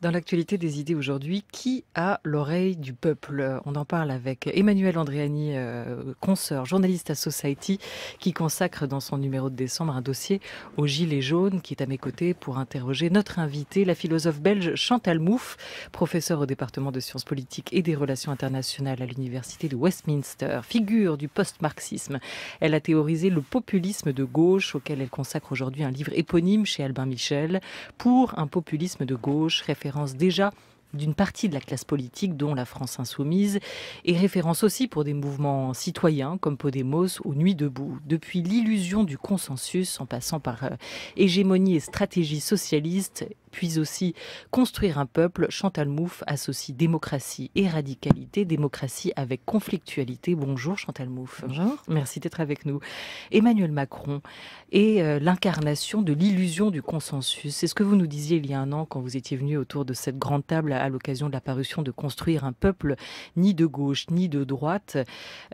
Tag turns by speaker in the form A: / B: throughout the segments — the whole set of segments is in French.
A: Dans l'actualité des idées aujourd'hui, qui a l'oreille du peuple On en parle avec Emmanuel Andréani, euh, consoeur, journaliste à Society, qui consacre dans son numéro de décembre un dossier au Gilet jaune, qui est à mes côtés pour interroger notre invitée, la philosophe belge Chantal Mouffe, professeure au département de sciences politiques et des relations internationales à l'université de Westminster, figure du post-marxisme. Elle a théorisé le populisme de gauche, auquel elle consacre aujourd'hui un livre éponyme chez Albin Michel, pour un populisme de gauche référent référence déjà d'une partie de la classe politique, dont la France insoumise, et référence aussi pour des mouvements citoyens comme Podemos ou Nuit debout, depuis l'illusion du consensus en passant par euh, hégémonie et stratégie socialiste puis aussi Construire un peuple, Chantal Mouffe associe démocratie et radicalité, démocratie avec conflictualité. Bonjour Chantal Mouffe. Bonjour. Merci d'être avec nous. Emmanuel Macron est euh, l'incarnation de l'illusion du consensus. C'est ce que vous nous disiez il y a un an quand vous étiez venu autour de cette grande table à l'occasion de la parution de Construire un peuple, ni de gauche, ni de droite.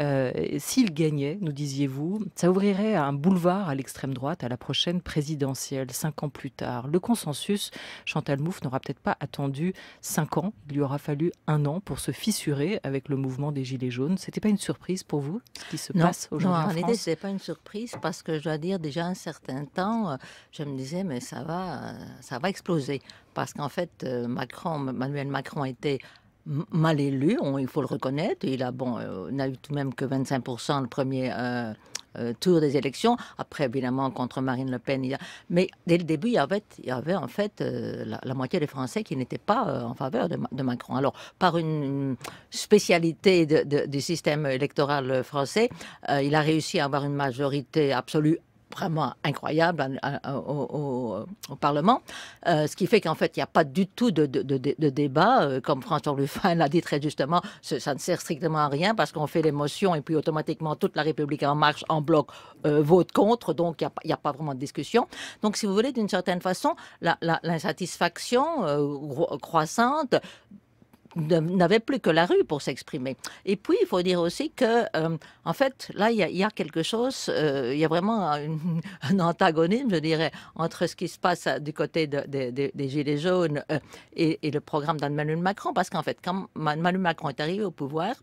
A: Euh, s'il gagnait, nous disiez-vous, ça ouvrirait un boulevard à l'extrême droite à la prochaine présidentielle, cinq ans plus tard. Le consensus, Chantal Mouffe n'aura peut-être pas attendu cinq ans. Il lui aura fallu un an pour se fissurer avec le mouvement des Gilets jaunes. C'était pas une surprise pour vous ce qui se passe aujourd'hui en, en ce c'était
B: pas une surprise parce que je dois dire déjà un certain temps, je me disais mais ça va, euh, ça va exploser parce qu'en fait euh, Macron, Manuel Macron était mal élu, il faut le reconnaître. Il a, bon, euh, n'a eu tout de même que 25% le premier euh, euh, tour des élections. Après, évidemment, contre Marine Le Pen. Mais dès le début, il y avait, il y avait en fait la, moitié des Français qui n'étaient pas en faveur de, Macron. Alors, par une spécialité du système électoral français, il a réussi à avoir une majorité absolue vraiment incroyable au, Parlement. Euh, ce qui fait qu'en fait, il n'y a pas du tout de, débat. Euh, comme François Ruffin l'a dit très justement, ça ne sert strictement à rien parce qu'on fait les motions et puis automatiquement toute la République en marche, en bloc, euh, vote contre. Donc, il n'y a, a, pas vraiment de discussion. Donc, si vous voulez, d'une certaine façon, l'insatisfaction croissante n'avait plus que la rue pour s'exprimer. Et puis, il faut dire aussi que, euh, en fait, là, il y, a quelque chose, euh, il y a vraiment un, antagonisme, je dirais, entre ce qui se passe du côté des Gilets jaunes euh, et, le programme d'Emmanuel Macron, parce qu'en fait, quand Emmanuel Macron est arrivé au pouvoir,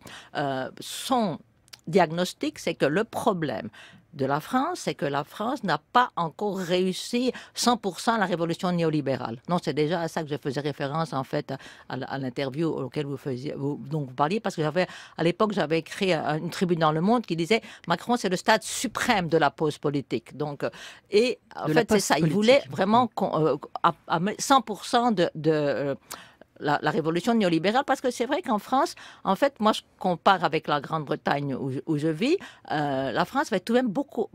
B: son diagnostic, c'est que le problème de la France, c'est que la France n'a pas encore réussi 100% la révolution néolibérale. Non, c'est déjà à ça que je faisais référence en fait à, l'interview auquel vous faisiez, donc dont vous parliez, parce que j'avais à l'époque j'avais écrit euh, une tribune dans Le Monde qui disait Macron c'est le stade suprême de la pause politique. Donc euh, et en fait c'est ça, il voulait vraiment 100% euh, de la, révolution néolibérale, parce que c'est vrai qu'en France, en fait, moi je compare avec la Grande-Bretagne où, je vis, euh, la France va tout de même beaucoup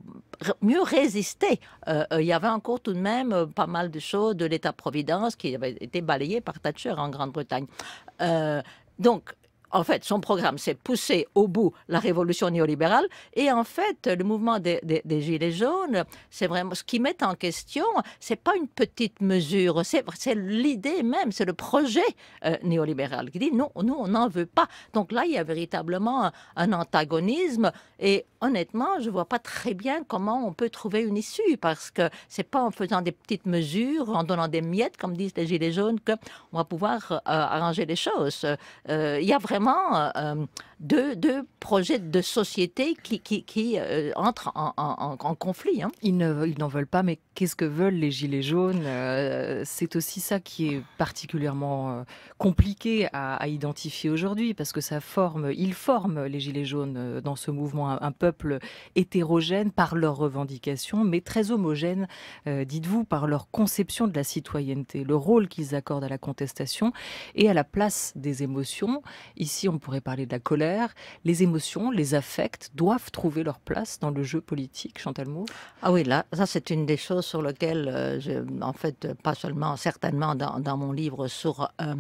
B: mieux résister. Euh, euh, il y avait encore tout de même pas mal de choses de l'État-providence qui avait été balayé par Thatcher en Grande-Bretagne. donc, en fait, son programme, c'est pousser au bout la révolution néolibérale. Et en fait, le mouvement des, Gilets jaunes, c'est vraiment ce qu'ils mettent en question, c'est pas une petite mesure, c'est l'idée même, c'est le projet euh, néolibéral qui dit non, nous, on n'en veut pas. Donc là, il y a véritablement un, antagonisme. Et honnêtement, je vois pas très bien comment on peut trouver une issue parce que c'est pas en faisant des petites mesures, en donnant des miettes, comme disent les Gilets jaunes, qu'on va pouvoir euh, arranger les choses. Euh, il y a vraiment vraiment euh, euh, deux, deux
A: projets de société qui, qui, qui euh, entrent en, conflit. Hein. Ils n'en ne, ils veulent pas, mais qu'est-ce que veulent les Gilets jaunes euh, C'est aussi ça qui est particulièrement euh, compliqué à, identifier aujourd'hui, parce que ça forme, ils forment les Gilets jaunes dans ce mouvement, un, peuple hétérogène par leurs revendications, mais très homogène, dites-vous, par leur conception de la citoyenneté, le rôle qu'ils accordent à la contestation et à la place des émotions. Ici, on pourrait parler de la colère les émotions, les affects doivent trouver leur place dans le jeu politique, Chantal Mouffe Ah oui, là, ça c'est
B: une des choses sur lesquelles, euh, je, en fait, pas seulement, certainement dans, mon livre sur euh,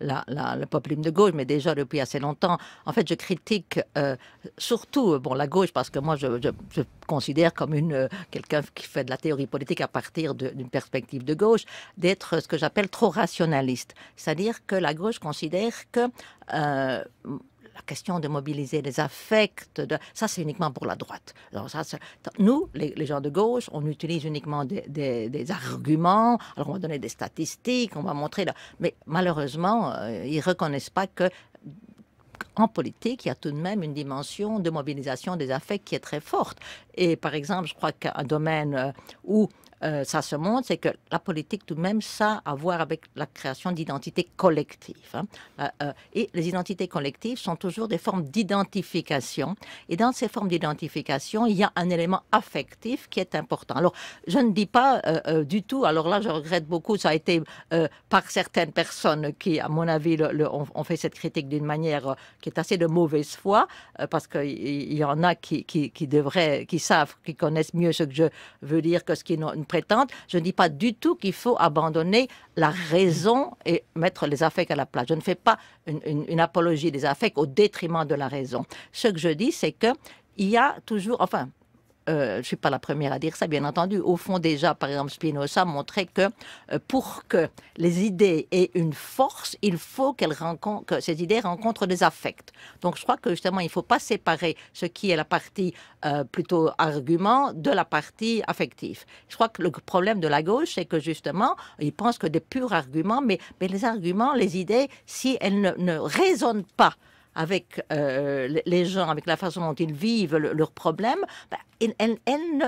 B: la, la, le populisme de gauche, mais déjà depuis assez longtemps, en fait, je critique euh, surtout bon, la gauche parce que moi, je, considère comme une quelqu'un qui fait de la théorie politique à partir d'une perspective de gauche, d'être ce que j'appelle trop rationaliste. C'est-à-dire que la gauche considère que la question de mobiliser les affects, de, ça c'est uniquement pour la droite. Alors, ça, nous, les, gens de gauche, on utilise uniquement des, arguments, alors on va donner des statistiques, on va montrer, mais malheureusement, euh, ils ne reconnaissent pas que en politique, il y a tout de même une dimension de mobilisation des affects qui est très forte. Et par exemple, je crois qu'un domaine euh, où euh, ça se montre, c'est que la politique tout de même, ça a à voir avec la création d'identités collectives. Hein. Euh, euh, et les identités collectives sont toujours des formes d'identification. Et dans ces formes d'identification, il y a un élément affectif qui est important. Alors, je ne dis pas du tout, alors là, je regrette beaucoup, ça a été par certaines personnes qui, à mon avis, ont, fait cette critique d'une manière qui est assez de mauvaise foi, parce qu'il y, en a qui, qui, devraient, qui savent, qui connaissent mieux ce que je veux dire que ce qui ne je ne dis pas du tout qu'il faut abandonner la raison et mettre les affects à la place. Je ne fais pas une, apologie des affects au détriment de la raison. Ce que je dis, c'est que il y a toujours, enfin, euh, je ne suis pas la première à dire ça, bien entendu. Au fond, déjà, par exemple, Spinoza montrait que euh, pour que les idées aient une force, il faut que ces idées rencontrent des affects. Donc, je crois que justement, il ne faut pas séparer ce qui est la partie euh, plutôt argument de la partie affective. Je crois que le problème de la gauche, c'est que justement, ils pensent que des purs arguments, mais, les arguments, les idées, si elles ne, ne pas avec euh, les gens, avec la façon dont ils vivent leurs problèmes, ben, elles,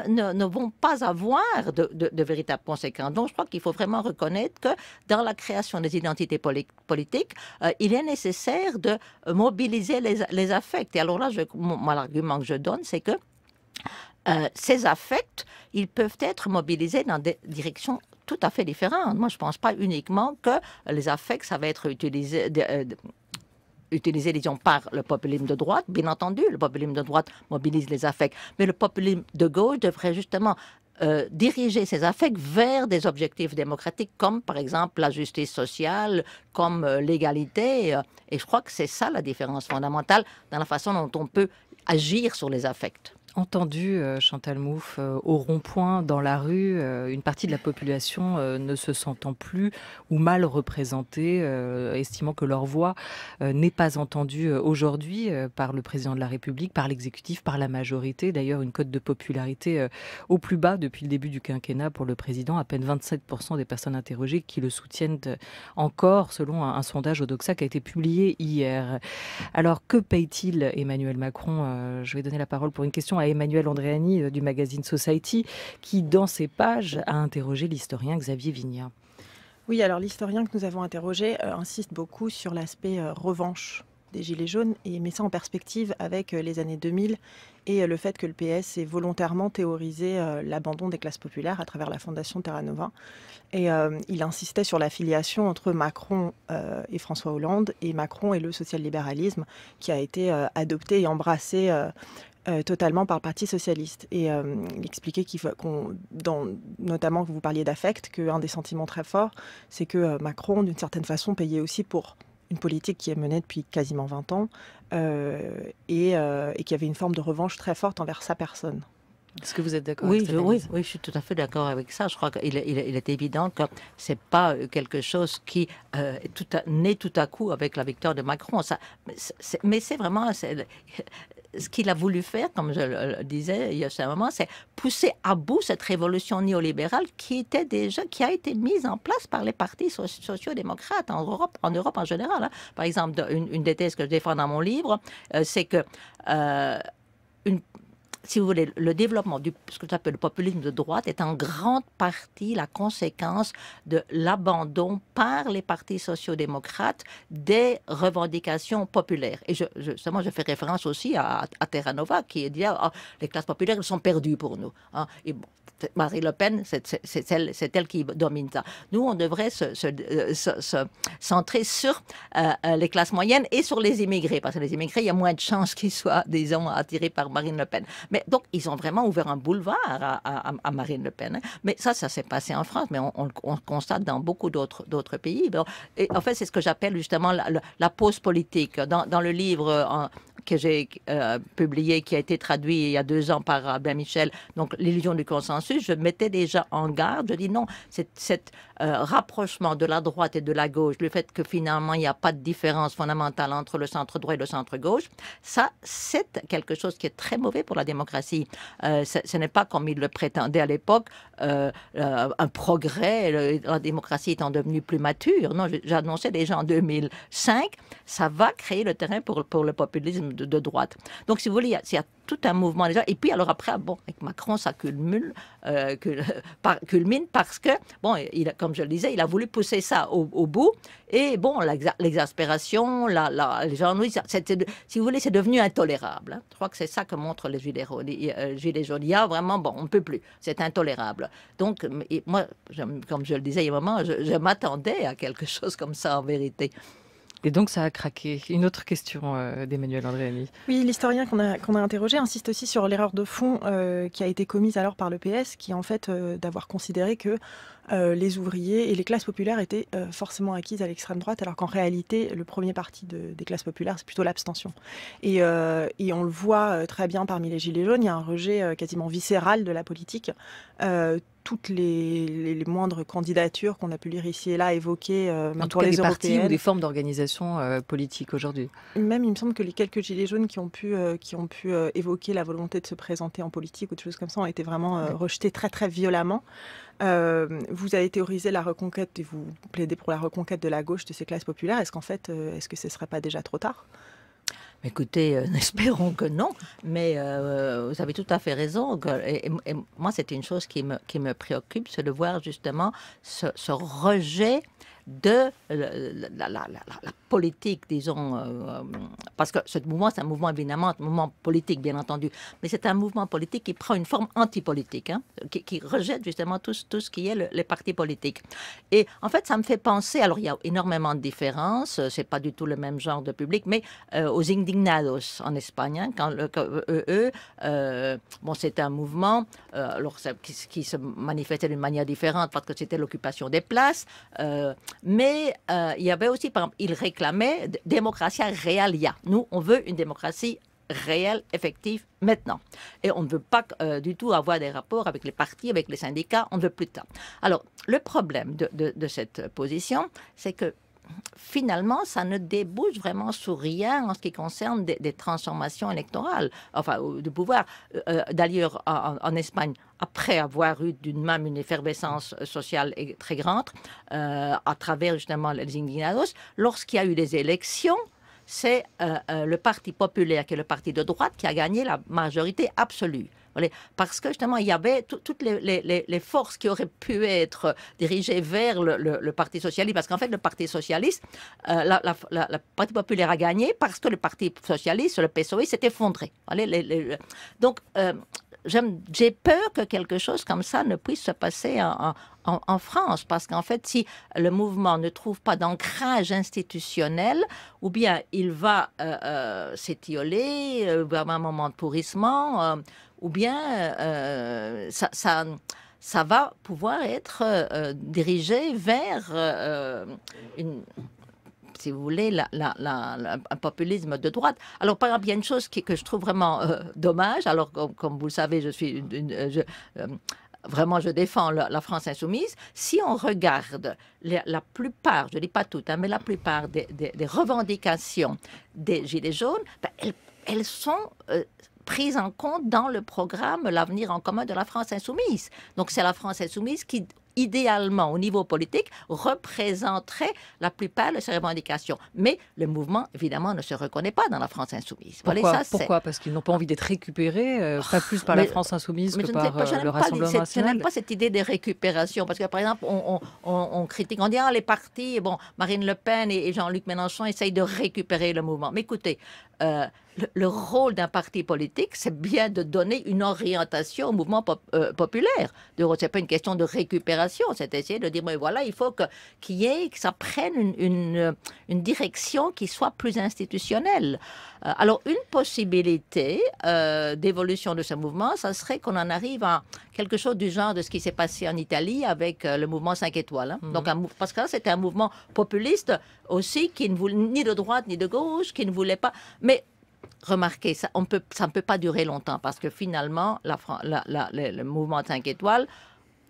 B: ne, vont pas avoir de, véritables conséquences. Donc, je crois qu'il faut vraiment reconnaître que dans la création des identités politiques, euh, il est nécessaire de mobiliser les, affects. Et alors là, l'argument que je donne, c'est que euh, ces affects, ils peuvent être mobilisés dans des directions tout à fait différentes. Moi, je ne pense pas uniquement que les affects, ça va être utilisé utiliser, disons, par le populisme de droite. Bien entendu, le populisme de droite mobilise les affects, mais le populisme de gauche devrait justement euh, diriger ses affects vers des objectifs démocratiques comme par exemple la justice sociale, comme euh, l'égalité. Euh, et je crois que c'est ça la différence fondamentale dans la façon dont on peut agir sur les affects
A: entendu, euh, Chantal Mouffe, euh, au rond-point, dans la rue, euh, une partie de la population ne se sentant plus ou mal représentée, estimant que leur voix n'est pas entendue aujourd'hui par le président de la République, par l'exécutif, par la majorité. D'ailleurs, une cote de popularité au plus bas depuis le début du quinquennat pour le président, à peine 27% des personnes interrogées qui le soutiennent encore, selon un, sondage au Doxa qui a été publié hier. Alors, que paye-t-il Emmanuel Macron Je vais donner la parole pour une question Emmanuel Andréani euh, du magazine Society, qui, dans ses pages, a interrogé l'historien Xavier Vignat.
C: Oui, alors l'historien que nous avons interrogé euh, insiste beaucoup sur l'aspect euh, revanche des Gilets jaunes et met ça en perspective avec les années 2000 et le fait que le PS ait volontairement théorisé l'abandon des classes populaires à travers la fondation Terra Nova. Et il insistait sur la filiation entre Macron et François Hollande et Macron et le social-libéralisme qui a été adopté et embrassé euh, totalement par le Parti socialiste. Et euh, il expliquait qu'il notamment que vous parliez d'affect, qu'un des sentiments très forts, c'est que euh, Macron, d'une certaine façon, payait aussi pour une politique qui est menée depuis quasiment 20 ans euh, et qui avait une forme de revanche très forte envers sa personne. Est-ce que vous êtes d'accord oui, avec ça? oui, oui, je suis tout à fait
B: d'accord avec ça. Je crois qu'il il, est évident que ce n'est pas euh, quelque chose qui euh, tout tout à coup avec la victoire de Macron. Ça, mais c'est vraiment ce qu'il a voulu faire, comme je le disais il y a un moment, c'est pousser à bout cette révolution néolibérale qui était déjà, qui a été mise en place par les partis sociaux-démocrates en Europe, en Europe en général. Hein. Par exemple, une, des thèses que je défends dans mon livre, euh, c'est que euh, si vous voulez, le développement de ce que j'appelle le populisme de droite est en grande partie la conséquence de l'abandon par les partis sociaux-démocrates des revendications populaires. Et je, justement, je fais référence aussi à, à Terranova qui est dit ah, les classes populaires sont perdues pour nous. Hein. Et bon, Marie Le Pen, c'est elle, elle, qui domine ça. Nous, on devrait se, euh, centrer sur euh, euh, les classes moyennes et sur les immigrés, parce que les immigrés, il y a moins de chances qu'ils soient, disons, attirés par Marine Le Pen. Mais donc, ils ont vraiment ouvert un boulevard à, Marine Le Pen. Hein. Mais ça, ça s'est passé en France, mais on, on, constate dans beaucoup d'autres pays. Et en fait, c'est ce que j'appelle justement la, la, pause politique. Dans, le livre, que j'ai publié, qui a été traduit il y a deux ans par Ben Michel, donc l'illusion du consensus je mettais déjà en garde. Je dis non, cet euh, rapprochement de la droite et de la gauche, le fait que finalement il n'y a pas de différence fondamentale entre le centre droit et le centre gauche, ça, c'est quelque chose qui est très mauvais pour la démocratie. Euh, ce, n'est pas comme il le prétendait à l'époque, euh, un progrès, la démocratie étant devenue plus mature. Non, j'annonçais déjà en 2005, ça va créer le terrain pour, le populisme de, droite. Donc, si vous voulez, il tout un mouvement déjà. Et puis, alors après, bon, avec Macron, ça culmine, euh, culmine parce que, bon, il, comme je le disais, il a voulu pousser ça au, bout. Et bon, l'exaspération, la, les gens, si vous voulez, c'est devenu intolérable. Hein. Je crois que c'est ça que montrent les gilets, les euh, jaunes. Il y a vraiment, bon, on ne peut plus. C'est intolérable. Donc, moi, comme je le disais il y a un moment, je, je m'attendais à quelque chose comme ça en vérité.
A: Et donc ça a craqué. Une autre question euh, d'Emmanuel Andréani.
C: Oui, l'historien qu'on a, interrogé insiste aussi sur l'erreur de fond euh, qui a été commise alors par le PS, qui est en fait euh, d'avoir considéré que les ouvriers et les classes populaires étaient forcément acquises à l'extrême droite, alors qu'en réalité, le premier parti des classes populaires, c'est plutôt l'abstention. Et, et, on le voit très bien parmi les Gilets jaunes, il y a un rejet quasiment viscéral de la politique toutes les, moindres candidatures qu'on a pu lire ici et là évoquées, euh, même cas, les des partis ou des formes
A: d'organisation euh, politique aujourd'hui.
C: Même, il me semble que les quelques gilets jaunes qui ont pu, euh, qui ont pu euh, évoquer la volonté de se présenter en politique ou des choses comme ça ont été vraiment rejetées très très violemment. vous avez théorisé la reconquête et vous plaidez pour la reconquête de la gauche de ces classes populaires. Est-ce qu'en fait, est-ce que ce ne serait pas déjà trop tard
B: Écoutez, euh, espérons que non, mais euh, vous avez tout à fait raison. et, moi, c'est une chose qui me, qui me préoccupe, c'est de voir justement ce rejet de la, politique, disons, euh, euh, parce que ce mouvement, c'est un mouvement évidemment, un mouvement politique, bien entendu, mais c'est un mouvement politique qui prend une forme antipolitique, politique hein, qui, rejette justement tout, ce qui est les partis politiques. Et en fait, ça me fait penser, alors il y a énormément de différences, c'est pas du tout le même genre de public, mais euh, aux Indignados en Espagne, hein, quand le, eux, bon, c'est un mouvement alors, qui, se manifestait d'une manière différente parce que c'était l'occupation des places. Mais euh, il y avait aussi, par exemple, il réclamait démocratie realia. Nous, on veut une démocratie réelle, effective, maintenant. Et on ne veut pas euh, du tout avoir des rapports avec les partis, avec les syndicats, on ne veut plus de ça. Alors, le problème de cette position, c'est que finalement, ça ne débouche vraiment sur rien en ce qui concerne des, transformations électorales, enfin, du pouvoir. Euh, euh, d'ailleurs, en, Espagne, après avoir eu d'une même une effervescence sociale très grande, euh, à travers justement les indignados, lorsqu'il y a eu des élections, c'est le Parti populaire, qui est le parti de droite, qui a gagné la majorité absolue. Parce que justement, il y avait toutes les, forces qui auraient pu être dirigées vers le, Parti socialiste, parce qu'en fait, le Parti socialiste, euh, la, la, Parti populaire a gagné parce que le Parti socialiste, le PSOE, s'est effondré. Les, Donc, euh, j'ai peur que quelque chose comme ça ne puisse se passer en, France, parce qu'en fait, si le mouvement ne trouve pas d'ancrage institutionnel, ou bien il va euh, euh s'étioler vers un moment de pourrissement, ou bien euh, ça, ça, va pouvoir être euh, dirigé vers euh, une, si vous voulez, un populisme de droite. Alors, par exemple, il y a une chose que je trouve vraiment dommage. Alors, comme, vous le savez, je suis une, vraiment, je défends la, France insoumise. Si on regarde la, plupart, je ne dis pas toutes, hein, mais la plupart des, revendications des Gilets jaunes, ben, elles, sont prise en compte dans le programme L'avenir en commun de la France insoumise. Donc c'est la France insoumise qui idéalement au niveau politique, représenterait la plupart de ces revendications. Mais le mouvement, évidemment, ne se reconnaît pas dans la France insoumise. Pourquoi, Pourquoi
A: Parce qu'ils n'ont pas envie d'être récupérés, euh, oh, pas plus par la France insoumise que par pas, euh, le Rassemblement national. Je n'aime
B: pas cette idée de récupération, parce que, par exemple, on, critique, on dit, ah, les partis, bon, Marine Le Pen et, Jean-Luc Mélenchon essayent de récupérer le mouvement. Mais écoutez, euh, le, rôle d'un parti politique, c'est bien de donner une orientation au mouvement euh, populaire. Ce n'est pas une question de récupération, c'est essayer de dire, mais voilà, il faut qu'il y ait, que ça prenne une, une, euh, direction qui soit plus institutionnelle. Euh, alors, une possibilité d'évolution de ce mouvement, ça serait qu'on en arrive à quelque chose du genre de ce qui s'est passé en Italie avec le mouvement 5 étoiles. Hein. Donc, mhm. parce que là, c'était un mouvement populiste aussi qui ne voulait ni de droite ni de gauche, qui ne voulait pas... Mais remarquez, ça, on peut, ne peut pas durer longtemps parce que finalement, la, le mouvement 5 étoiles,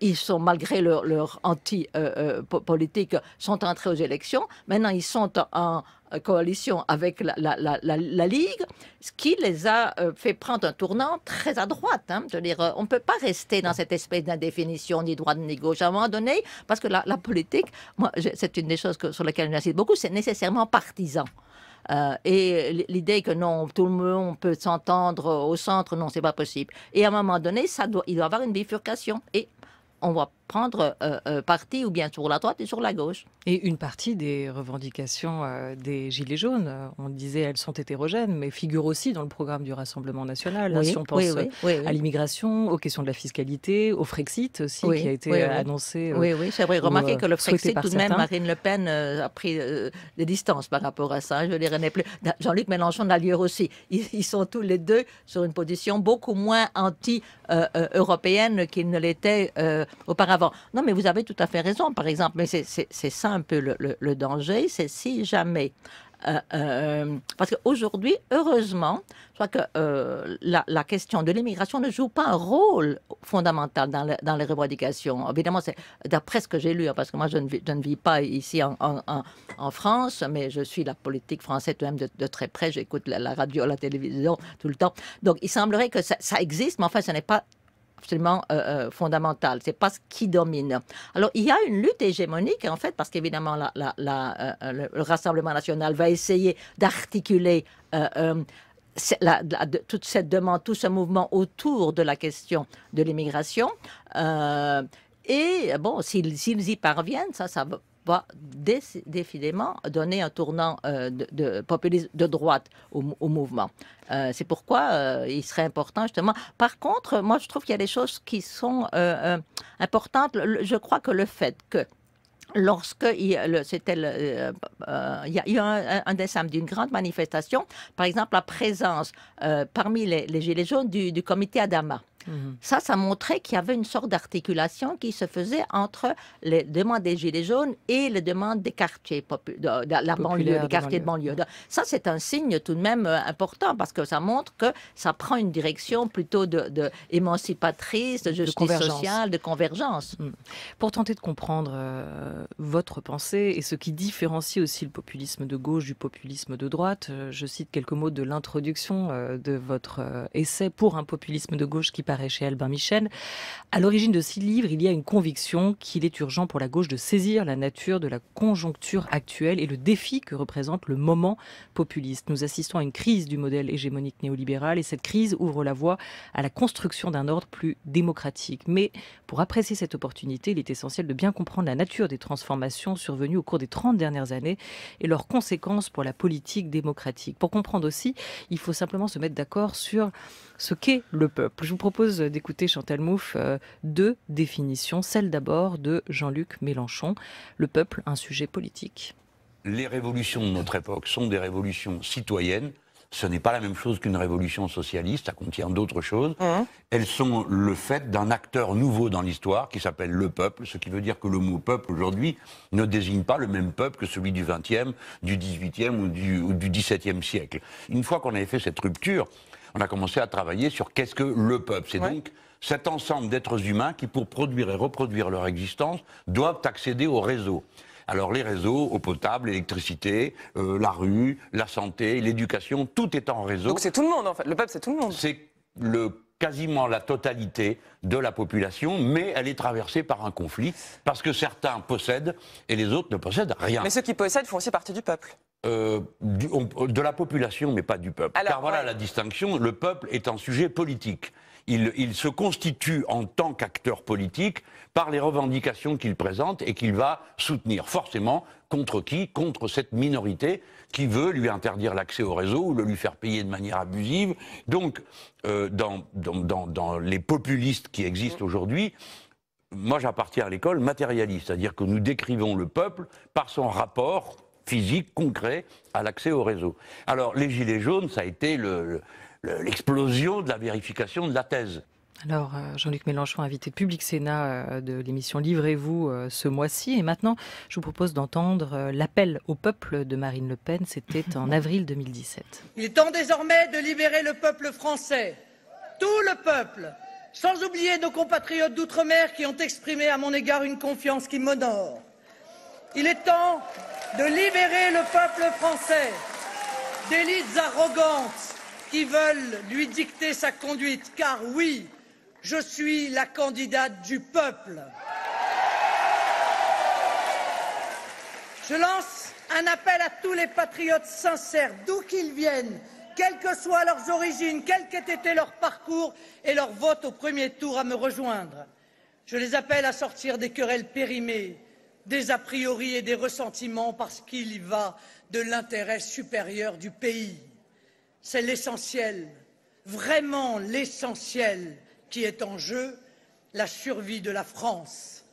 B: ils sont, malgré leur, anti-politique, euh, euh, sont entrés aux élections. Maintenant, ils sont en, coalition avec la, Ligue, ce qui les a euh, fait prendre un tournant très à droite. Hein. Je on ne peut pas rester dans cette espèce d'indéfinition ni droite ni gauche à un moment donné, parce que la, politique, c'est une des choses sur lesquelles j'insiste beaucoup, c'est nécessairement partisan. Euh, et l'idée que non, tout le monde peut s'entendre euh, au centre, non, c'est pas possible. Et à un moment donné, ça doit, il doit y avoir une bifurcation. Et on voit prendre euh, euh, parti ou bien sur la droite et sur la gauche.
A: Et une partie des revendications euh, des Gilets jaunes, on disait elles sont hétérogènes, mais figurent aussi dans le programme du Rassemblement national. Hein, si on pense à l'immigration, aux questions de la fiscalité, au Frexit aussi, qui a été annoncé. oui, oui, vrai. remarquer que le Frexit, tout de même, Marine
B: Le Pen a pris des distances par rapport à ça. Je les renais plus. Jean-Luc Mélenchon d'ailleurs aussi. ils, sont tous les deux sur une position beaucoup moins anti-européenne qu'ils ne l'étaient auparavant. Non, mais vous avez tout à fait raison, par exemple. Mais c'est ça un peu le, danger, c'est si jamais euh, euh, parce qu'aujourd'hui, heureusement, je crois que euh, la, question de l'immigration ne joue pas un rôle fondamental dans, les revendications. Évidemment, c'est d'après ce que j'ai lu, hein, parce que moi, je ne, vis pas ici en, France, mais je suis la politique française même de, de très près. J'écoute la, radio, la télévision tout le temps. Donc, il semblerait que ça, ça existe, mais enfin, ce n'est pas absolument euh, euh, fondamental. Ce C'est pas ce qui domine. Alors, il y a une lutte hégémonique, en fait, parce qu'évidemment, la, euh, le Rassemblement national va essayer d'articuler toute cette demande, tout ce mouvement autour de la question de l'immigration. et bon, s'ils y parviennent, ça, ça va va définitivement donner un tournant euh, de, de droite au, mouvement. Euh, c'est pourquoi euh, il serait important justement. Par contre, moi je trouve qu'il y a des choses qui sont importantes. Je crois que le fait que lorsque c'était il y a eu un, décembre d'une grande manifestation, par exemple la présence parmi les, gilets jaunes du, du comité Adama. Mhm. Ça, ça montrait qu'il y avait une sorte d'articulation qui se faisait entre les demandes des Gilets jaunes et les demandes des quartiers de, banlieue, des quartiers de banlieue. Ça, c'est un signe tout de même euh, important parce que ça montre que ça prend une direction plutôt de, émancipatrice, de justice sociale,
A: de convergence. Mm. Pour tenter de comprendre euh, votre pensée et ce qui différencie aussi le populisme de gauche du populisme de droite, euh, je cite quelques mots de l'introduction de votre essai pour un populisme de gauche qui paraît... A chez À l'origine de ces livres, il y a une conviction qu'il est urgent pour la gauche de saisir la nature de la conjoncture actuelle et le défi que représente le moment populiste. Nous assistons à une crise du modèle hégémonique néolibéral et cette crise ouvre la voie à la construction d'un ordre plus démocratique. Mais pour apprécier cette opportunité, il est essentiel de bien comprendre la nature des transformations survenues au cours des 30 dernières années et leurs conséquences pour la politique démocratique. Pour comprendre aussi, il faut simplement se mettre d'accord sur ce qu'est le peuple. Je vous propose d'écouter Chantal Mouffe euh, deux définitions. Celle d'abord de Jean-Luc Mélenchon, le peuple, un sujet politique.
D: Les révolutions de notre époque sont des révolutions citoyennes. Ce n'est pas la même chose qu'une révolution socialiste, ça contient d'autres choses. Mmh. Elles sont le fait d'un acteur nouveau dans l'histoire qui s'appelle le peuple, ce qui veut dire que le mot peuple aujourd'hui ne désigne pas le même peuple que celui du XXe, du XVIIIe ou du, XVIIe siècle. Une fois qu'on avait fait cette rupture, on a commencé à travailler sur qu'est-ce que le peuple. C'est donc cet ensemble d'êtres humains qui, pour produire et reproduire leur existence, doivent accéder au réseau. Alors les réseaux, eau potable, électricité, euh, la rue, la santé, l'éducation, tout est en réseau. Donc c'est tout le monde en fait. Le peuple c'est tout le monde. C'est le quasiment la totalité de la population, mais elle est traversée par un conflit parce que certains possèdent et les autres ne possèdent rien. Mais ceux qui possèdent font aussi partie du peuple. Euh, de la population, mais pas du peuple. Car voilà la distinction, le peuple est un sujet politique. Il, se constitue en tant qu'acteur politique par les revendications qu'il présente et qu'il va soutenir. Forcément, contre qui Contre cette minorité qui veut lui interdire l'accès au réseau ou le lui faire payer de manière abusive. Donc, euh, dans, dans, les populistes qui existent mm. aujourd'hui, moi j'appartiens à l'école matérialiste, c'est-à-dire que nous décrivons le peuple par son rapport physique, concret, à l'accès au réseau. Alors, les Gilets jaunes, ça a été l'explosion de la vérification de la thèse.
A: Alors, euh, Jean-Luc Mélenchon, invité Public Sénat euh, de l'émission Livrez-vous euh, ce mois-ci. Et maintenant, je vous propose d'entendre l'appel au peuple de Marine Le Pen. C'était en avril 2017.
E: Il est temps désormais de libérer le peuple français, tout le peuple, sans oublier nos compatriotes d'outre-mer qui ont exprimé à mon égard une confiance qui m'honore. Il est temps de libérer le peuple français d'élites arrogantes qui veulent lui dicter sa conduite, car oui, je suis la candidate du peuple. Je lance un appel à tous les patriotes sincères, d'où qu'ils viennent, quelles que soient leurs origines, quel qu'ait été leur parcours et leur vote au premier tour, à me rejoindre. Je les appelle à sortir des querelles périmées, des a priori et des ressentiments parce qu'il y va de l'intérêt supérieur du pays. C'est l'essentiel, vraiment l'essentiel qui est en jeu, la survie de la France.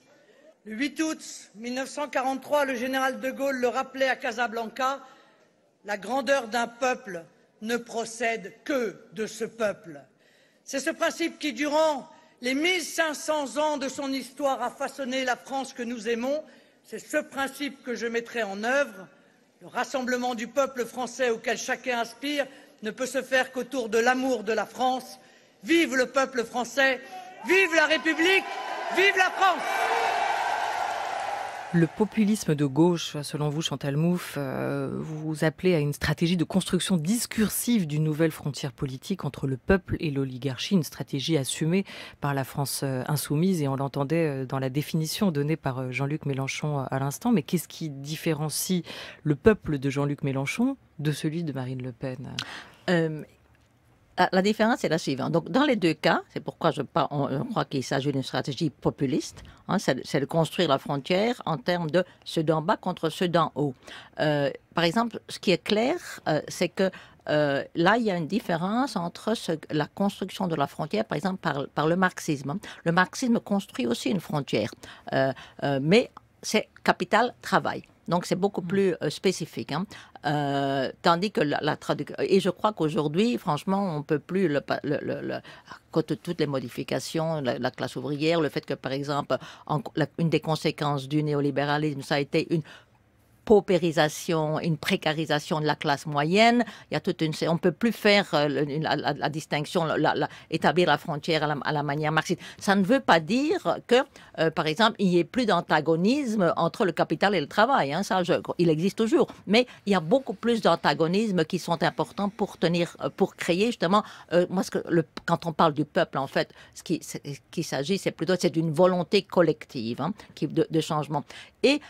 E: Le 8 août 1943, le général de Gaulle le rappelait à Casablanca, la grandeur d'un peuple ne procède que de ce peuple. C'est ce principe qui, durant les 1500 ans de son histoire, a façonné la France que nous aimons c'est ce principe que je mettrai en œuvre. Le rassemblement du peuple français auquel chacun aspire ne peut se faire qu'autour de l'amour de la France. Vive le peuple français, vive la République, vive la France.
A: Le populisme de gauche, selon vous, Chantal Mouffe, euh, vous appelez à une stratégie de construction discursive d'une nouvelle frontière politique entre le peuple et l'oligarchie, une stratégie assumée par la France euh, insoumise, et on l'entendait euh, dans la définition donnée par Jean-Luc Mélenchon à l'instant. Mais qu'est-ce qui différencie le peuple de Jean-Luc Mélenchon de celui de Marine Le Pen
B: ah, la, différence est la suivante. Donc, dans les deux cas, c'est pourquoi je, on, crois qu'il s'agit d'une stratégie populiste, hein, c'est de construire la frontière en termes de ceux d'en bas contre ceux d'en haut. Euh, par exemple, ce qui est clair, euh, c'est que euh, là, il y a une différence entre ce, la construction de la frontière, par exemple, par, le marxisme. Hein. Le marxisme construit aussi une frontière, mais c'est capital travail. Donc c'est beaucoup mm. plus euh, spécifique. Hein. Euh, tandis que la, traduction... Et je crois qu'aujourd'hui, franchement, on ne peut plus... Le, le, côté de toutes les modifications, la, classe ouvrière, le fait que, par exemple, une des conséquences du néolibéralisme, ça a été une paupérisation, une précarisation de la classe moyenne. Il y a toute une, on peut plus faire euh, la, distinction, la, établir la frontière à, la, manière marxiste. Ça ne veut pas dire que, euh, par exemple, il n'y ait plus d'antagonisme entre le capital et le travail. Hein. ça, il existe toujours, mais il y a beaucoup plus d'antagonismes qui sont importants pour tenir, euh, pour créer justement. moi, ce que quand on parle du peuple, en fait, ce qui, s'agit, c'est plutôt c'est d'une volonté collective hein, de, changement. Et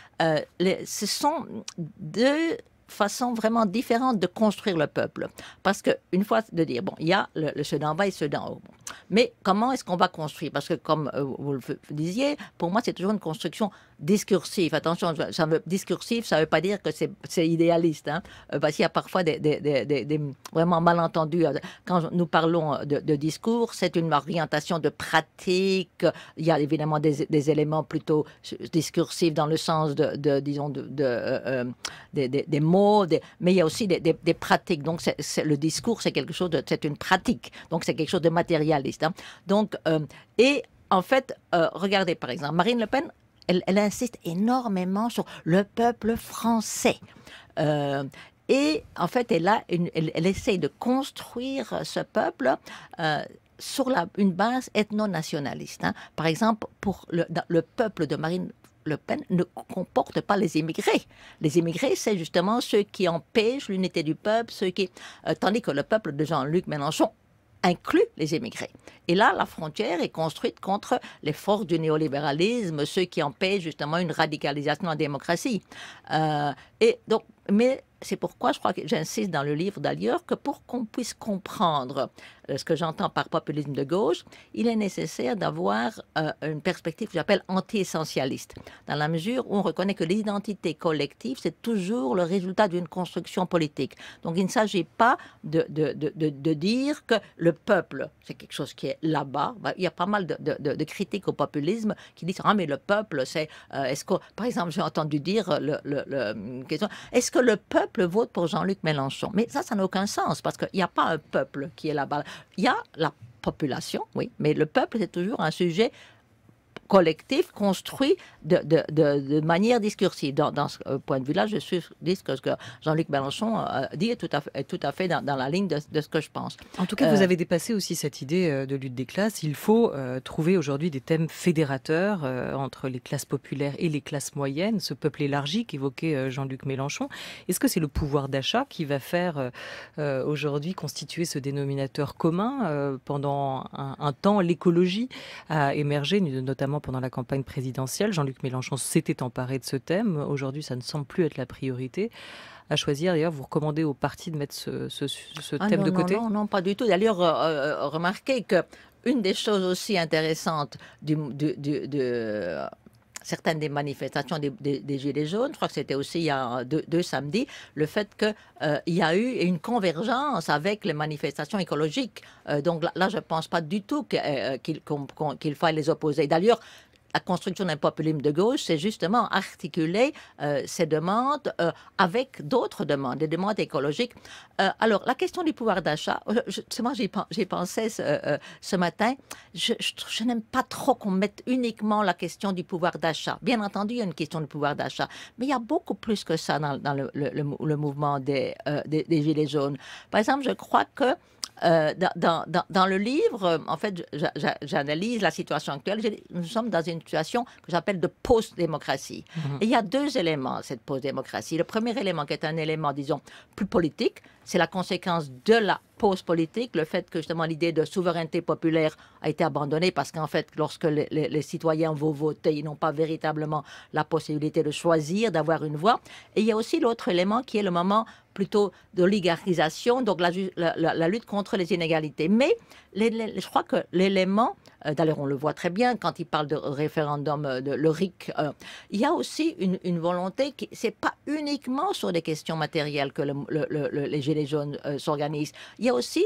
B: ce sont deux façons vraiment différentes de construire le peuple. Parce qu'une fois de dire, bon, il y a le, le, ceux d'en bas et ceux d'en haut. Mais comment est-ce qu'on va construire Parce que, comme euh, vous le disiez, pour moi, c'est toujours une construction discursive. Attention, ça discursive, ça ne veut pas dire que c'est idéaliste. Hein, parce euh, qu'il y a parfois des, des, vraiment malentendus. Quand nous parlons euh, de, discours, c'est une orientation de pratique. Il y a évidemment des, éléments plutôt discursifs dans le sens de, disons, de, des, mots, mais il y a aussi des, pratiques. Donc, le discours, c'est quelque chose, c'est une pratique. Donc, c'est quelque chose de matériel. Hein. Donc, euh, et en fait, euh, regardez par exemple, Marine Le Pen, elle, insiste énormément sur le peuple français. Euh, et en fait, elle, a elle, essaie de construire ce peuple sur la, une base ethno-nationaliste. Hein. Par exemple, pour le, le peuple de Marine le Pen ne comporte pas les immigrés. Les immigrés, c'est justement ceux qui empêchent l'unité du peuple, ceux qui, tandis que le peuple de Jean-Luc Mélenchon inclut les émigrés. Et là, la frontière est construite contre les forces du néolibéralisme, ceux qui empêchent justement une radicalisation en démocratie. Euh, et donc, mais c'est pourquoi je crois que j'insiste dans le livre d'ailleurs que pour qu'on puisse comprendre euh, ce que j'entends par populisme de gauche, il est nécessaire d'avoir euh, une perspective que j'appelle anti-essentialiste, dans la mesure où on reconnaît que l'identité collective, c'est toujours le résultat d'une construction politique. Donc il ne s'agit pas de, de, de, de, dire que le peuple, c'est quelque chose qui est là-bas. Bah, il y a pas mal de, critiques au populisme qui disent, ah mais le peuple, c'est... Euh, est-ce que, par exemple, j'ai entendu dire le, le, question, est-ce que le peuple vote pour Jean-Luc Mélenchon. Mais ça, ça n'a aucun sens parce qu'il n'y a pas un peuple qui est là-bas. Il y a la population, oui, mais le peuple, c'est toujours un sujet collectif construit de, manière discursive. Dans, ce euh, point de vue-là, je suis dis que ce que Jean-Luc Mélenchon euh, dit est tout à fait, tout à fait dans, la ligne de, ce que je pense.
A: En tout cas, vous euh, avez dépassé aussi cette idée de lutte des classes. Il faut trouver aujourd'hui des thèmes fédérateurs entre les classes populaires et les classes moyennes, ce peuple élargi qu'évoquait Jean-Luc Mélenchon. Est-ce que c'est le pouvoir d'achat qui va faire aujourd'hui constituer ce dénominateur commun Pendant un temps, l'écologie a émergé, notamment pendant la campagne présidentielle. Jean-Luc Mélenchon s'était emparé de ce thème. Aujourd'hui, ça ne semble plus être la priorité à choisir. D'ailleurs, vous recommandez aux partis de mettre ce, ah thème de côté non,
B: non, pas du tout. D'ailleurs, euh, euh, remarquez que une des choses aussi intéressantes du, du, certaines des manifestations des, Gilets jaunes, je crois que c'était aussi il y a deux, samedis, le fait qu'il euh, y a eu une convergence avec les manifestations écologiques. Euh, donc là, je ne pense pas du tout euh, qu'il faille les opposer. D'ailleurs, la construction d'un populisme de gauche, c'est justement articuler euh, ces demandes euh, avec d'autres demandes, des demandes écologiques. Euh, alors, la question du pouvoir d'achat, moi j'y pensais ce, ce, matin, je, n'aime pas trop qu'on mette uniquement la question du pouvoir d'achat. Bien entendu, il y a une question du pouvoir d'achat, mais il y a beaucoup plus que ça dans, le, mouvement des, des, des Gilets jaunes. Par exemple, je crois que euh, dans, le livre, euh, en fait, j'analyse la situation actuelle. Nous sommes dans une situation que j'appelle de post-démocratie. Mhm. Et il y a deux éléments cette post-démocratie. Le premier élément, qui est un élément, disons, plus politique, c'est la conséquence de la post politique, le fait que justement l'idée de souveraineté populaire a été abandonnée parce qu'en fait, lorsque les, les, citoyens vont voter, ils n'ont pas véritablement la possibilité de choisir, d'avoir une voix. Et il y a aussi l'autre élément qui est le moment plutôt de donc la, la, lutte contre les inégalités. Mais je crois que l'élément, euh, d'ailleurs on le voit très bien quand il parle de référendum, euh, de l'ORIC, euh, il y a aussi une, volonté qui, c'est pas uniquement sur des questions matérielles que les Gilets jaunes s'organisent. Il y a aussi,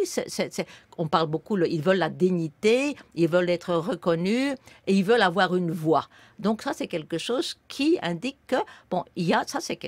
B: on parle beaucoup, ils veulent la dignité, ils veulent être reconnus et ils veulent avoir une voix. Donc ça c'est quelque chose qui indique que, bon, il y a, ça c'est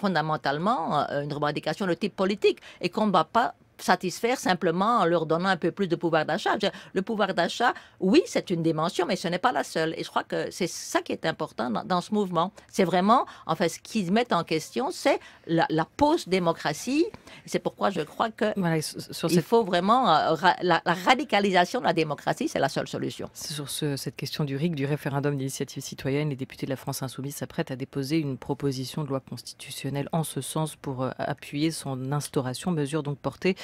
B: fondamentalement une revendication de type politique et qu'on ne va pas satisfaire simplement en leur donnant un peu plus de pouvoir d'achat. Le pouvoir d'achat, oui, c'est une dimension, mais ce n'est pas la seule. Et je crois que c'est ça qui est important dans, ce mouvement. C'est vraiment, en fait, ce qu'ils mettent en question, c'est la, la post-démocratie. C'est pourquoi je crois que voilà, il faut vraiment euh, la, radicalisation de la démocratie, c'est la seule solution. Sur
A: cette question du RIC, du référendum d'initiative citoyenne, les députés de la France insoumise s'apprêtent à déposer une proposition de loi constitutionnelle en ce sens pour euh, appuyer son instauration, mesure donc portée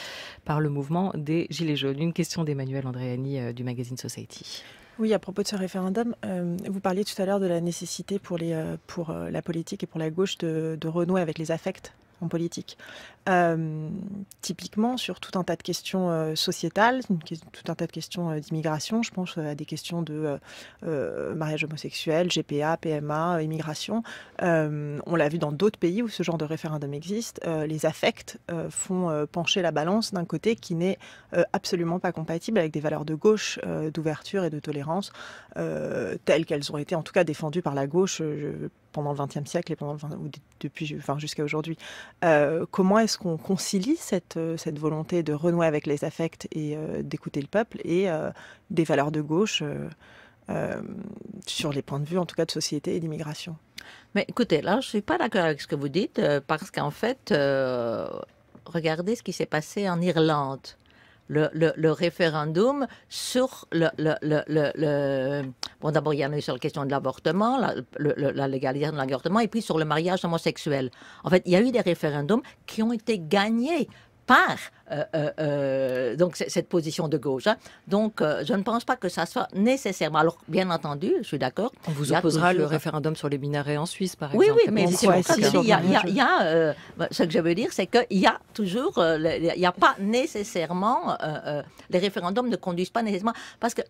A: par le mouvement des Gilets jaunes. Une question d'Emmanuel Andréani euh, du magazine Society.
C: Oui, à propos de ce référendum, euh, vous parliez tout à l'heure de la nécessité pour, euh, la politique et pour la gauche de renouer avec les affects en politique. Euh, typiquement, sur tout un tas de questions euh, sociétales, tout un tas de questions euh, d'immigration, je pense à des questions de mariage homosexuel, GPA, PMA, immigration. on l'a vu dans d'autres pays où ce genre de référendum existe. les affects font pencher la balance d'un côté qui n'est absolument pas compatible avec des valeurs de gauche, d'ouverture et de tolérance, telles qu'elles ont été en tout cas défendues par la gauche pendant le XXe siècle et pendant depuis, enfin, jusqu'à aujourd'hui. Euh, comment est-ce qu'on concilie cette, euh, cette volonté de renouer avec les affects et euh, d'écouter le peuple et des valeurs de gauche sur les points de vue, en tout cas, de société et d'immigration Mais écoutez, là, je ne suis pas d'accord avec ce que vous dites parce qu'en fait,
B: regardez ce qui s'est passé en Irlande le, référendum sur le... le bon, d'abord, il y en a eu sur la question de l'avortement, la, la, légalisation de l'avortement, et puis sur le mariage homosexuel. En fait, il y a eu des référendums qui ont été gagnés par euh, euh, euh, donc cette position de gauche. Hein. Donc, je ne pense pas que ça soit nécessairement. Alors, bien entendu, je suis d'accord. On vous opposera le
A: référendum sur les minarets en Suisse, par exemple. Oui, oui, mais il y
B: a, bah, ce que je veux dire, c'est qu'il y a toujours, il n'y a pas nécessairement, les référendums ne conduisent pas nécessairement, parce que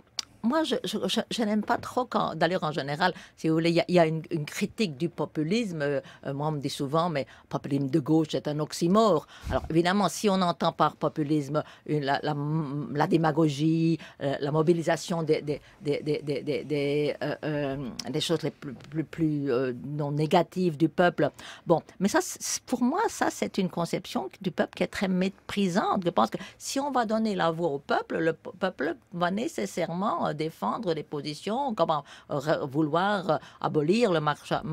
B: moi, je, n'aime pas trop quand, d'ailleurs, en général, si vous voulez, il y, a, une, critique du populisme. Euh, moi, on me dit souvent, mais populisme de gauche, est un oxymore. Alors, évidemment, si on entend par populisme la, démagogie, euh, la mobilisation des, des, des, des, des euh, choses les plus, plus, non négatives du peuple, bon, mais ça, pour moi, ça, c'est une conception du peuple qui est très méprisante. Je pense que si on va donner la voix au peuple, le peuple va nécessairement défendre des positions comment euh, vouloir euh, abolir le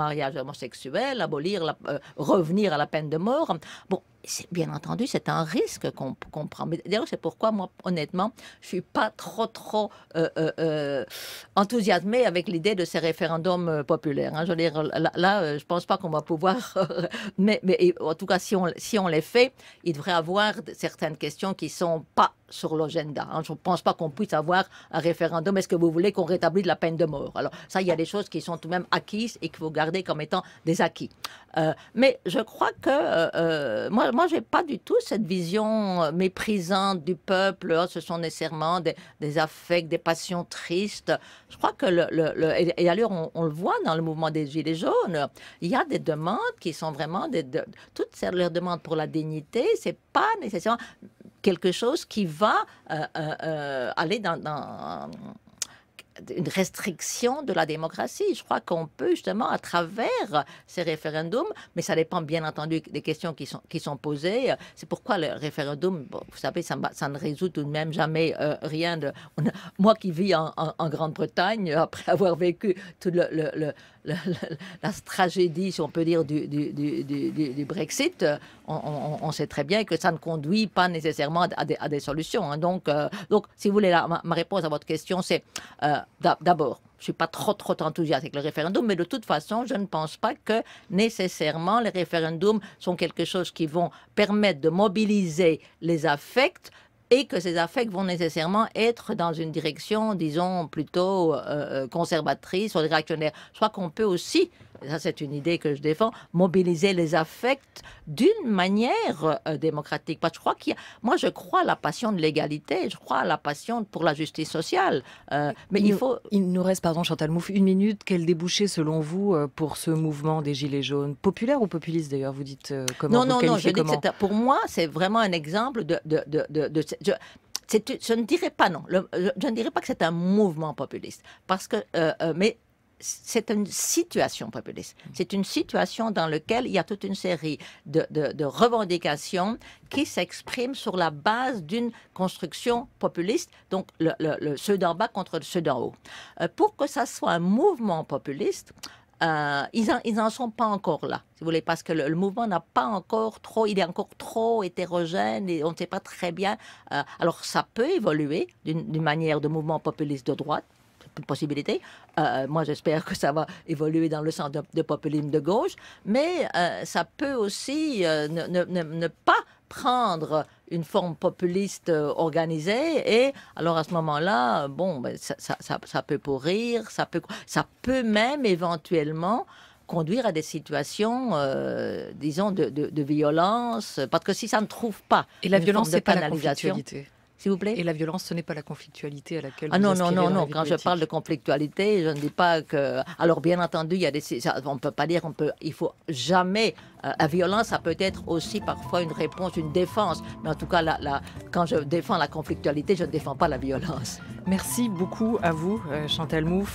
B: mariage homosexuel, abolir euh, revenir à la peine de mort bien entendu, c'est un risque qu'on comprend. prend. D'ailleurs, c'est pourquoi moi, honnêtement, je suis pas trop, trop euh, euh, euh enthousiasmée avec l'idée de ces référendums euh, populaires. Hein. Je veux dire, là, je pense pas qu'on va pouvoir. mais, en tout cas, si on, si on les fait, il devrait avoir certaines questions qui sont pas sur l'agenda. Hein. Je ne pense pas qu'on puisse avoir un référendum. Est-ce que vous voulez qu'on rétablisse la peine de mort Alors, ça, il y a des choses qui sont tout de même acquises et qu'il faut garder comme étant des acquis. Euh, mais je crois que euh, euh, moi, moi, j'ai pas du tout cette vision méprisante du peuple. Oh, ce sont nécessairement des, affects, des passions tristes. Je crois que le, et alors on, le voit dans le mouvement des gilets jaunes. Il y a des demandes qui sont vraiment des de, toutes leurs demandes pour la dignité. C'est pas nécessairement quelque chose qui va aller dans, dans une restriction de la démocratie. Je crois qu'on peut justement, à travers ces référendums, mais ça dépend bien entendu des questions qui sont, qui sont posées. C'est pourquoi le référendum, vous savez, ça, ça, ne résout tout de même jamais euh, rien. De, moi qui vis en, Grande-Bretagne, après avoir vécu tout le la, tragédie, si on peut dire, du, Brexit, euh, on, sait très bien que ça ne conduit pas nécessairement à des, solutions. Hein. Donc, euh, donc, si vous voulez, ma, réponse à votre question, c'est euh, d'abord, je ne suis pas trop, trop enthousiaste avec le référendum, mais de toute façon, je ne pense pas que nécessairement les référendums sont quelque chose qui vont permettre de mobiliser les affects et que ces affects vont nécessairement être dans une direction, disons, plutôt euh, euh, conservatrice ou réactionnaire. Soit qu'on peut aussi ça c'est une idée que je défends, mobiliser les affects d'une manière euh, démocratique. Parce je crois qu'il moi je crois à la passion de l'égalité, je crois à la passion pour la justice sociale. Euh, mais il, faut.
A: il nous reste, pardon Chantal Mouffe, une minute. Quel débouché selon vous euh, pour ce mouvement des Gilets jaunes Populaire ou populiste d'ailleurs Vous dites comment Non, vous non, non, je
B: pour moi c'est vraiment un exemple de. de, je, ne dirais pas non. je, ne dirais pas que c'est un mouvement populiste, parce que, mais c'est une situation populiste. C'est une situation dans laquelle il y a toute une série de, revendications qui s'expriment sur la base d'une construction populiste, donc ceux d'en bas contre ceux d'en haut. Euh, pour que ça soit un mouvement populiste, euh, ils n'en en sont pas encore là, si vous voulez, parce que le, mouvement n'a pas encore trop, il est encore trop hétérogène et on ne sait pas très bien. Euh, alors ça peut évoluer d'une manière de mouvement populiste de droite, possibilité. Euh, euh, moi, j'espère que ça va évoluer dans le sens de, populisme de gauche, mais euh, ça peut aussi ne, pas prendre une forme populiste organisée et alors à ce moment-là, bon, ben, ça, peut pourrir, ça peut, ça peut même éventuellement conduire à des situations, disons, de, violence, parce que si ça ne trouve pas... Et la violence, c'est pas la
A: s'il vous plaît. Et la violence, ce n'est pas la conflictualité à laquelle. Ah non, non, non, non. Quand je parle de
B: conflictualité, je ne dis pas que. Alors, bien entendu, il y a des. on peut pas dire qu'on peut. Il faut jamais. Euh, la violence, ça peut être aussi parfois une réponse, une défense. Mais en tout cas, la, quand je défends la conflictualité, je ne défends pas la violence.
A: Merci beaucoup à vous, euh, Chantal Mouffe.